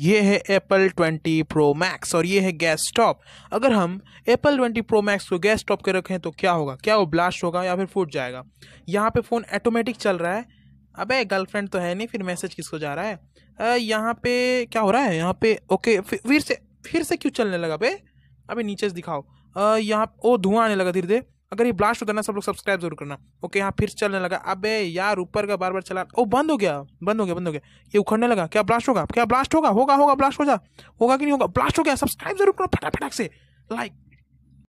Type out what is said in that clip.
ये है Apple 20 Pro max और ये है गैस स्टॉप अगर हम एप्पल 20 प्रो मैक्स को गैस स्टॉप के रखें तो क्या होगा क्या वो ब्लास्ट होगा या फिर फूट जाएगा यहाँ पे फ़ोन ऑटोमेटिक चल रहा है अबे गर्लफ्रेंड तो है नहीं फिर मैसेज किसको जा रहा है यहाँ पे क्या हो रहा है यहाँ पे ओके फिर से फिर से क्यों चलने लगा भाई अबे नीचे से दिखाओ यहाँ ओ धुआं आने लगा धीरे धीरे अगर ये ब्लास्ट होता है ना सब लोग सब्सक्राइब जरूर करना ओके यहाँ फिर चलने लगा अबे यार ऊपर का बार बार चला ओ बंद हो गया बंद हो गया बंद हो गया ये उखड़ने लगा क्या ब्लास्ट होगा क्या ब्लास्ट होगा होगा होगा ब्लास्ट हो जा होगा कि नहीं होगा ब्लास्ट हो गया सब्सक्राइब जरूर करो फटाफटाक से लाइक